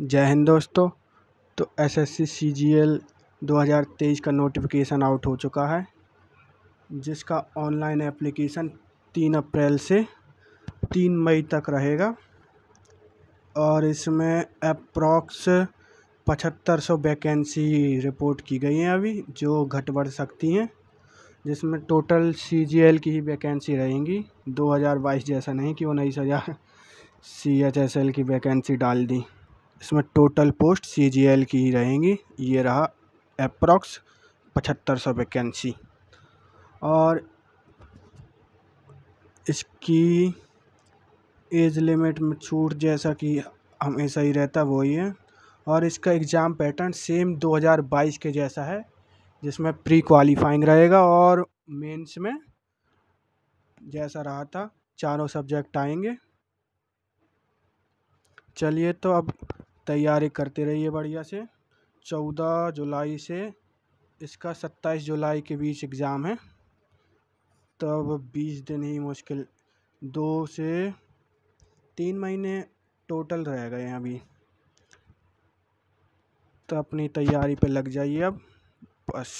जय हिंद दोस्तों तो एसएससी सीजीएल 2023 का नोटिफिकेशन आउट हो चुका है जिसका ऑनलाइन एप्लीकेशन 3 अप्रैल से 3 मई तक रहेगा और इसमें अप्रॉक्स पचहत्तर सौ वैकेंसी रिपोर्ट की गई हैं अभी जो घट बढ़ सकती हैं जिसमें टोटल सीजीएल की ही वैकेंसी रहेंगी 2022 जैसा नहीं कि उन्नीस हज़ार सी एच एस एल की वैकेंसी डाल दी इसमें total post C G L की ही रहेंगी ये रहा अप्रॉक्स पचहत्तर सौ वैकेंसी और इसकी एज लिमिट में छूट जैसा कि हमेशा ही रहता वही है और इसका एग्ज़ाम पैटर्न सेम 2022 के जैसा है जिसमें प्री क्वालिफाइंग रहेगा और मेंस में जैसा रहा था चारों सब्जेक्ट आएंगे चलिए तो अब तैयारी करते रहिए बढ़िया से चौदह जुलाई से इसका सत्ताईस जुलाई के बीच एग्ज़ाम है तब बीस दिन ही मुश्किल दो से तीन महीने टोटल रह गए हैं अभी तो अपनी तैयारी पे लग जाइए अब बस